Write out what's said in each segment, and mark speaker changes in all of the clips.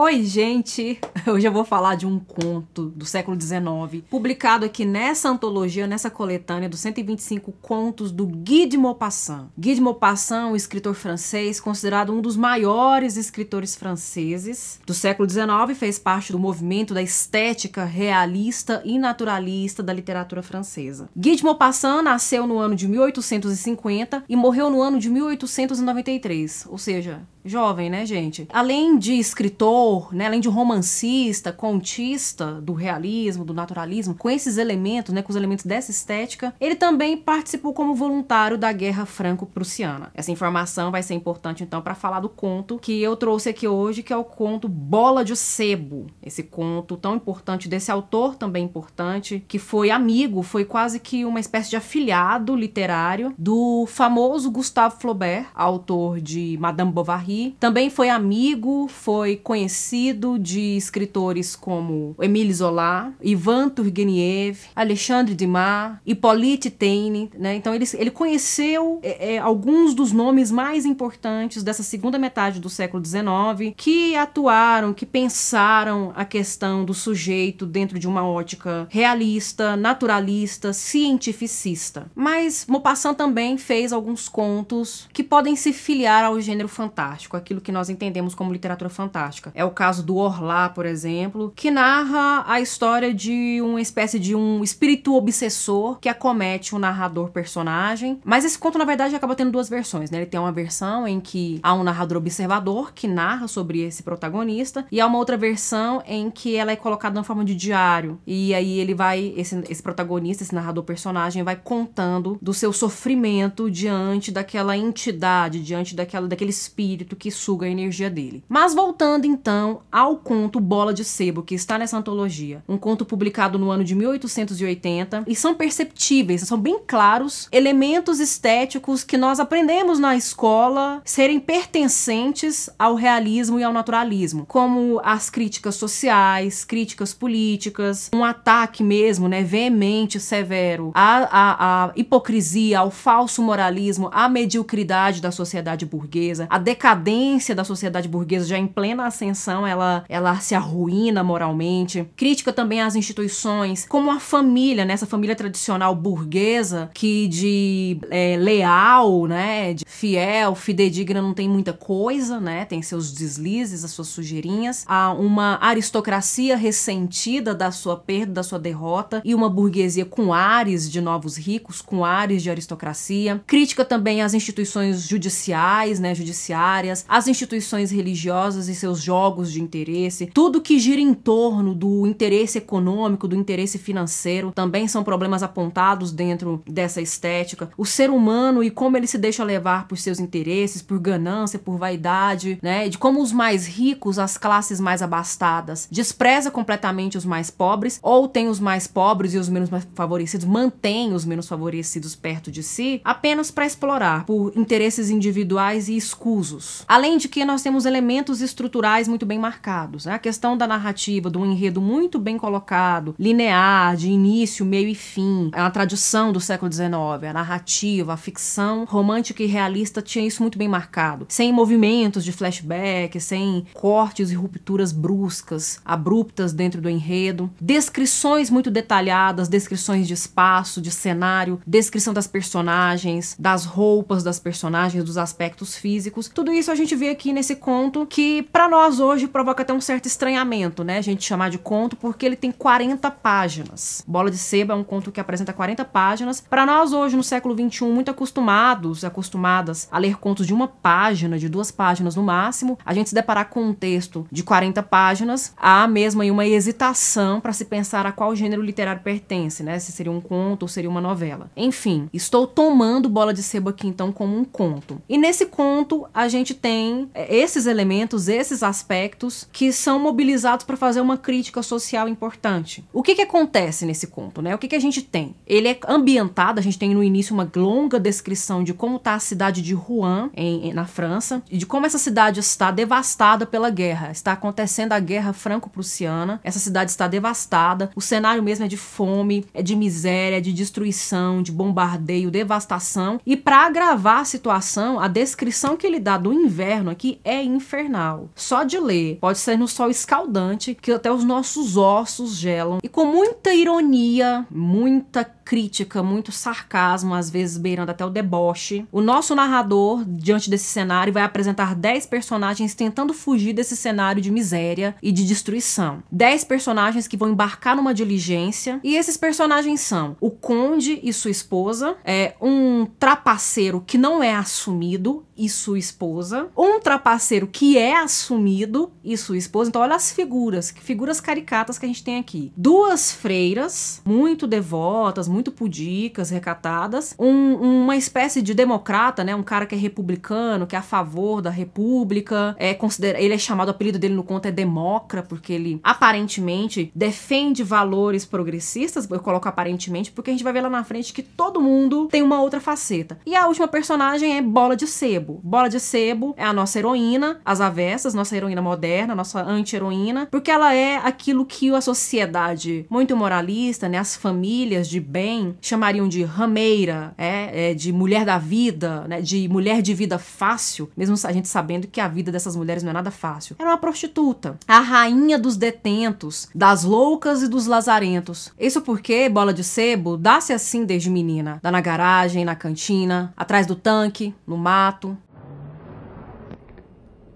Speaker 1: Oi, gente! Hoje eu vou falar de um conto do século XIX, publicado aqui nessa antologia, nessa coletânea dos 125 contos do Guy de Maupassant. Guy de Maupassant, um escritor francês, considerado um dos maiores escritores franceses do século XIX, fez parte do movimento da estética realista e naturalista da literatura francesa. Guy de Maupassant nasceu no ano de 1850 e morreu no ano de 1893, ou seja, jovem, né, gente? Além de escritor, né, além de romancista, contista do realismo, do naturalismo, com esses elementos, né, com os elementos dessa estética, ele também participou como voluntário da Guerra Franco-Prussiana. Essa informação vai ser importante então para falar do conto que eu trouxe aqui hoje, que é o conto Bola de Sebo. Esse conto tão importante desse autor também importante, que foi amigo, foi quase que uma espécie de afiliado literário do famoso Gustave Flaubert, autor de Madame Bovary também foi amigo, foi conhecido de escritores como Emile Zola, Ivan Turgenev, Alexandre Dumas, Hippolyte Taine, né? Então ele, ele conheceu é, é, alguns dos nomes mais importantes dessa segunda metade do século XIX que atuaram, que pensaram a questão do sujeito dentro de uma ótica realista, naturalista, cientificista. Mas Maupassant também fez alguns contos que podem se filiar ao gênero fantástico fantástico, aquilo que nós entendemos como literatura fantástica. É o caso do Orlá, por exemplo, que narra a história de uma espécie de um espírito obsessor que acomete o um narrador personagem. Mas esse conto, na verdade, acaba tendo duas versões, né? Ele tem uma versão em que há um narrador observador que narra sobre esse protagonista, e há uma outra versão em que ela é colocada na forma de diário. E aí ele vai, esse, esse protagonista, esse narrador personagem, vai contando do seu sofrimento diante daquela entidade, diante daquela, daquele espírito espírito que suga a energia dele. Mas voltando então ao conto Bola de Sebo, que está nessa antologia, um conto publicado no ano de 1880, e são perceptíveis, são bem claros elementos estéticos que nós aprendemos na escola serem pertencentes ao realismo e ao naturalismo, como as críticas sociais, críticas políticas, um ataque mesmo, né, veemente, severo, à, à, à hipocrisia, ao falso moralismo, à mediocridade da sociedade burguesa, à decadência decadência da sociedade burguesa já em plena ascensão, ela, ela se arruína moralmente. Crítica também às instituições, como a família, né? Essa família tradicional burguesa que de é, leal, né? De fiel, fidedigna não tem muita coisa, né? Tem seus deslizes, as suas sujeirinhas. Há uma aristocracia ressentida da sua perda, da sua derrota e uma burguesia com ares de novos ricos, com ares de aristocracia. Crítica também às instituições judiciais, né? judiciárias as instituições religiosas e seus jogos de interesse, tudo que gira em torno do interesse econômico, do interesse financeiro, também são problemas apontados dentro dessa estética. O ser humano e como ele se deixa levar por seus interesses, por ganância, por vaidade, né? De como os mais ricos, as classes mais abastadas, despreza completamente os mais pobres ou tem os mais pobres e os menos favorecidos, mantém os menos favorecidos perto de si, apenas para explorar por interesses individuais e escusos. Além de que nós temos elementos estruturais muito bem marcados. Né? A questão da narrativa, de um enredo muito bem colocado, linear, de início, meio e fim. É uma tradição do século XIX. A narrativa, a ficção romântica e realista tinha isso muito bem marcado. Sem movimentos de flashback, sem cortes e rupturas bruscas, abruptas dentro do enredo. Descrições muito detalhadas, descrições de espaço, de cenário, descrição das personagens, das roupas das personagens, dos aspectos físicos. Tudo isso isso a gente vê aqui nesse conto que para nós hoje provoca até um certo estranhamento, né? A gente chamar de conto porque ele tem 40 páginas. Bola de Seba é um conto que apresenta 40 páginas. Para nós hoje no século 21, muito acostumados, acostumadas a ler contos de uma página, de duas páginas no máximo, a gente se deparar com um texto de 40 páginas, há mesmo aí uma hesitação para se pensar a qual gênero literário pertence, né? Se seria um conto ou seria uma novela. Enfim, estou tomando Bola de Seba aqui então como um conto. E nesse conto a gente tem é, esses elementos, esses aspectos que são mobilizados para fazer uma crítica social importante. O que, que acontece nesse conto, né? O que, que a gente tem? Ele é ambientado, a gente tem no início uma longa descrição de como está a cidade de Rouen, em, em, na França, e de como essa cidade está devastada pela guerra. Está acontecendo a guerra franco-prussiana, essa cidade está devastada, o cenário mesmo é de fome, é de miséria, de destruição, de bombardeio, devastação, e para agravar a situação, a descrição que ele dá do inverno aqui é infernal. Só de ler, pode ser no sol escaldante que até os nossos ossos gelam. E com muita ironia, muita crítica, muito sarcasmo, às vezes beirando até o deboche. O nosso narrador, diante desse cenário, vai apresentar 10 personagens tentando fugir desse cenário de miséria e de destruição. 10 personagens que vão embarcar numa diligência, e esses personagens são o conde e sua esposa, é um trapaceiro que não é assumido e sua esposa, um trapaceiro que é assumido e sua esposa. Então olha as figuras, figuras caricatas que a gente tem aqui. Duas freiras muito devotas, muito muito pudicas, recatadas. Um, uma espécie de democrata, né? Um cara que é republicano, que é a favor da república. É considera ele é chamado, o apelido dele no conto é Democra, porque ele aparentemente defende valores progressistas. Eu coloco aparentemente, porque a gente vai ver lá na frente que todo mundo tem uma outra faceta. E a última personagem é Bola de Sebo. Bola de Sebo é a nossa heroína, as avessas, nossa heroína moderna, nossa anti-heroína, porque ela é aquilo que a sociedade muito moralista, né? As famílias de bem chamariam de rameira, é, é, de mulher da vida, né, de mulher de vida fácil, mesmo a gente sabendo que a vida dessas mulheres não é nada fácil. Era uma prostituta, a rainha dos detentos, das loucas e dos lazarentos. Isso porque bola de sebo dá-se assim desde menina, dá na garagem, na cantina, atrás do tanque, no mato.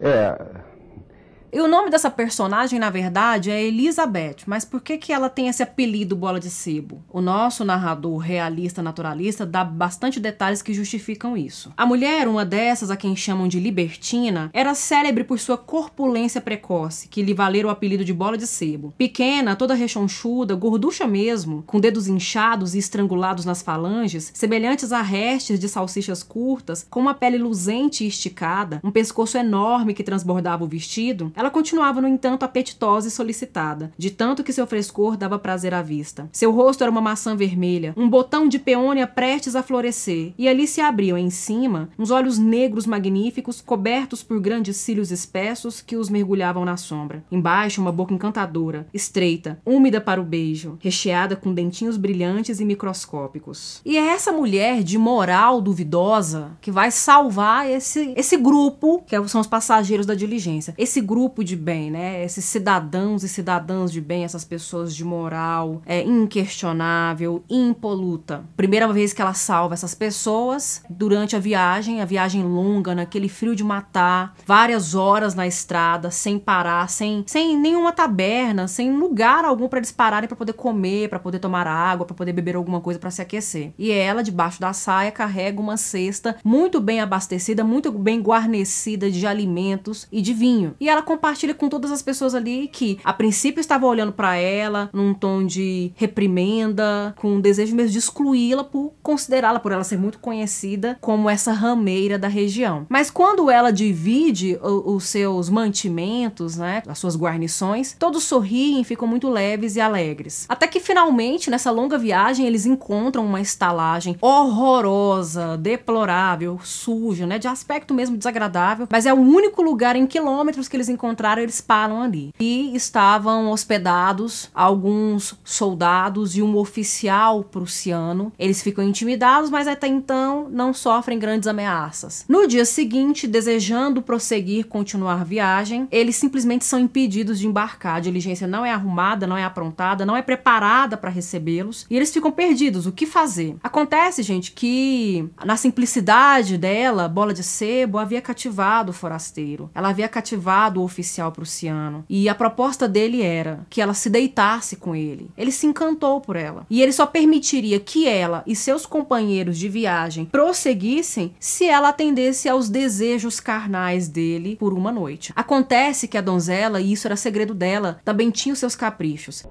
Speaker 1: É, e o nome dessa personagem, na verdade, é Elizabeth, mas por que, que ela tem esse apelido Bola de Sebo? O nosso narrador realista naturalista dá bastante detalhes que justificam isso. A mulher, uma dessas a quem chamam de libertina, era célebre por sua corpulência precoce, que lhe valeram o apelido de Bola de Sebo. Pequena, toda rechonchuda, gorducha mesmo, com dedos inchados e estrangulados nas falanges, semelhantes a restes de salsichas curtas, com uma pele luzente e esticada, um pescoço enorme que transbordava o vestido, ela ela continuava, no entanto, apetitosa e solicitada, de tanto que seu frescor dava prazer à vista. Seu rosto era uma maçã vermelha, um botão de peônia prestes a florescer, e ali se abriam, em cima, uns olhos negros magníficos, cobertos por grandes cílios espessos que os mergulhavam na sombra. Embaixo, uma boca encantadora, estreita, úmida para o beijo, recheada com dentinhos brilhantes e microscópicos. E é essa mulher de moral duvidosa que vai salvar esse, esse grupo, que são os passageiros da diligência. Esse grupo de bem, né? Esses cidadãos e cidadãs de bem, essas pessoas de moral é, inquestionável, impoluta. Primeira vez que ela salva essas pessoas durante a viagem, a viagem longa, naquele frio de matar, várias horas na estrada, sem parar, sem, sem nenhuma taberna, sem lugar algum para eles pararem para poder comer, para poder tomar água, para poder beber alguma coisa para se aquecer. E ela, debaixo da saia, carrega uma cesta muito bem abastecida, muito bem guarnecida de alimentos e de vinho. E ela compartilha com todas as pessoas ali que a princípio estavam olhando para ela num tom de reprimenda, com um desejo mesmo de excluí-la por considerá-la, por ela ser muito conhecida como essa rameira da região. Mas quando ela divide o, os seus mantimentos, né, as suas guarnições, todos sorriem, ficam muito leves e alegres. Até que finalmente, nessa longa viagem, eles encontram uma estalagem horrorosa, deplorável, suja, né, de aspecto mesmo desagradável, mas é o único lugar em quilômetros que eles encontram encontraram, eles param ali. E estavam hospedados alguns soldados e um oficial prussiano. Eles ficam intimidados, mas até então não sofrem grandes ameaças. No dia seguinte, desejando prosseguir, continuar a viagem, eles simplesmente são impedidos de embarcar. A diligência não é arrumada, não é aprontada, não é preparada para recebê-los e eles ficam perdidos. O que fazer? Acontece, gente, que na simplicidade dela, bola de sebo havia cativado o forasteiro. Ela havia cativado o oficial prussiano. E a proposta dele era que ela se deitasse com ele. Ele se encantou por ela. E ele só permitiria que ela e seus companheiros de viagem prosseguissem se ela atendesse aos desejos carnais dele por uma noite. Acontece que a donzela, e isso era segredo dela, também tinha os seus caprichos.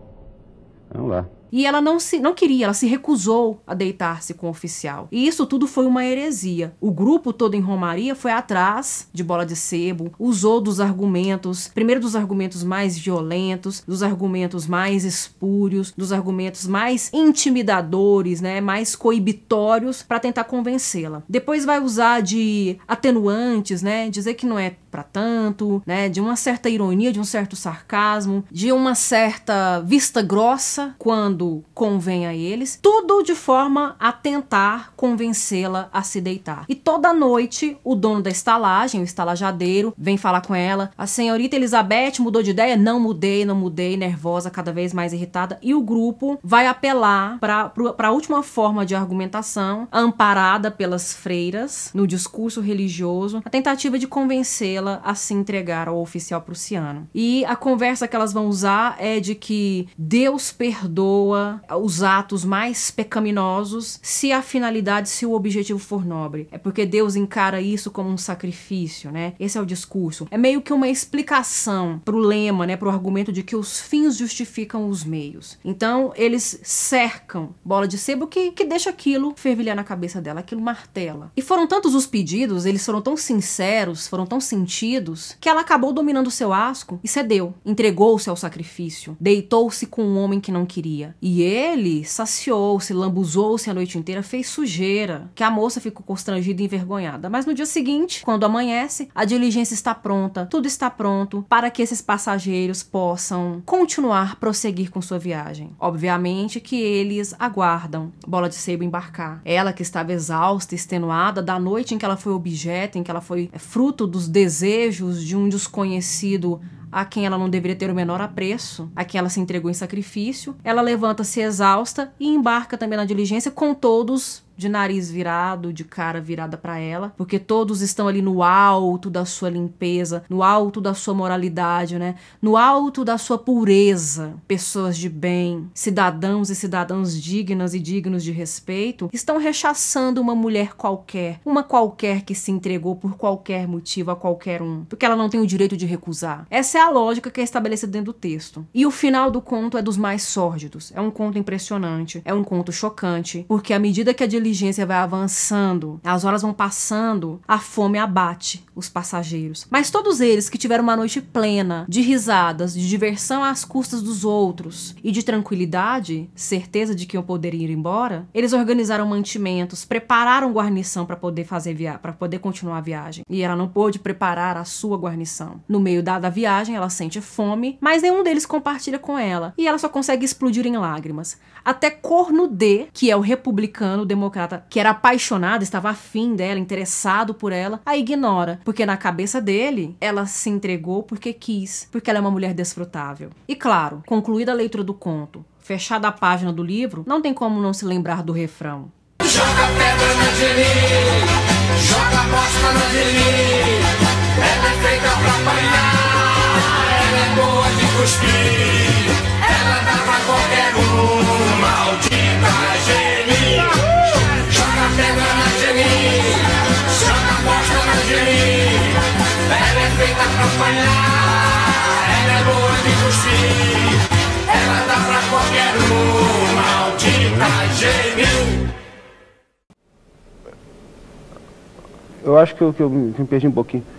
Speaker 1: Vamos lá. E ela não se não queria, ela se recusou a deitar-se com o oficial. E isso tudo foi uma heresia. O grupo todo em Romaria foi atrás de bola de sebo, usou dos argumentos, primeiro dos argumentos mais violentos, dos argumentos mais espúrios, dos argumentos mais intimidadores, né, mais coibitórios para tentar convencê-la. Depois vai usar de atenuantes, né, dizer que não é para tanto, né, de uma certa ironia, de um certo sarcasmo, de uma certa vista grossa quando quando convém a eles, tudo de forma a tentar convencê-la a se deitar. E toda noite o dono da estalagem, o estalajadeiro, vem falar com ela. A senhorita Elizabeth mudou de ideia? Não mudei, não mudei, nervosa, cada vez mais irritada. E o grupo vai apelar para a última forma de argumentação, amparada pelas freiras no discurso religioso, a tentativa de convencê-la a se entregar ao oficial prussiano. E a conversa que elas vão usar é de que Deus perdoa pessoa os atos mais pecaminosos se a finalidade, se o objetivo for nobre. É porque Deus encara isso como um sacrifício, né? Esse é o discurso. É meio que uma explicação pro lema, né, pro argumento de que os fins justificam os meios. Então, eles cercam bola de sebo que, que deixa aquilo fervilhar na cabeça dela, aquilo martela. E foram tantos os pedidos, eles foram tão sinceros, foram tão sentidos, que ela acabou dominando o seu asco e cedeu. Entregou-se ao sacrifício, deitou-se com um homem que não queria. E ele saciou-se, lambuzou-se a noite inteira, fez sujeira, que a moça ficou constrangida e envergonhada. Mas no dia seguinte, quando amanhece, a diligência está pronta, tudo está pronto para que esses passageiros possam continuar, prosseguir com sua viagem. Obviamente que eles aguardam Bola de Sebo embarcar. Ela que estava exausta, extenuada, da noite em que ela foi objeto, em que ela foi é, fruto dos desejos de um desconhecido a quem ela não deveria ter o menor apreço, a quem ela se entregou em sacrifício. Ela levanta-se exausta e embarca também na diligência com todos de nariz virado, de cara virada para ela, porque todos estão ali no alto da sua limpeza, no alto da sua moralidade, né? No alto da sua pureza. Pessoas de bem, cidadãos e cidadãs dignas e dignos de respeito, estão rechaçando uma mulher qualquer, uma qualquer que se entregou por qualquer motivo a qualquer um, porque ela não tem o direito de recusar. Essa é a lógica que é estabelecida dentro do texto. E o final do conto é dos mais sórdidos. É um conto impressionante, é um conto chocante, porque à medida que a inteligência vai avançando, as horas vão passando, a fome abate os passageiros. Mas todos eles que tiveram uma noite plena de risadas, de diversão às custas dos outros e de tranquilidade, certeza de que eu poderia ir embora, eles organizaram mantimentos, prepararam guarnição para poder fazer viagem, para poder continuar a viagem. E ela não pôde preparar a sua guarnição. No meio da, da viagem, ela sente fome, mas nenhum deles compartilha com ela. E ela só consegue explodir em lágrimas. Até Cornudê, que é o republicano democrático que, que era apaixonada, estava afim dela, interessado por ela, a ignora. Porque na cabeça dele, ela se entregou porque quis, porque ela é uma mulher desfrutável. E claro, concluída a leitura do conto, fechada a página do livro, não tem como não se lembrar do refrão. Joga pedra na Geni, joga bosta na Geni, ela é feita pra apanhar, ela é boa de cuspir. feita pra apanhar, ela é boa de justiça, ela dá pra qualquer um, maldita gênio. Eu acho que eu, que eu me perdi um pouquinho.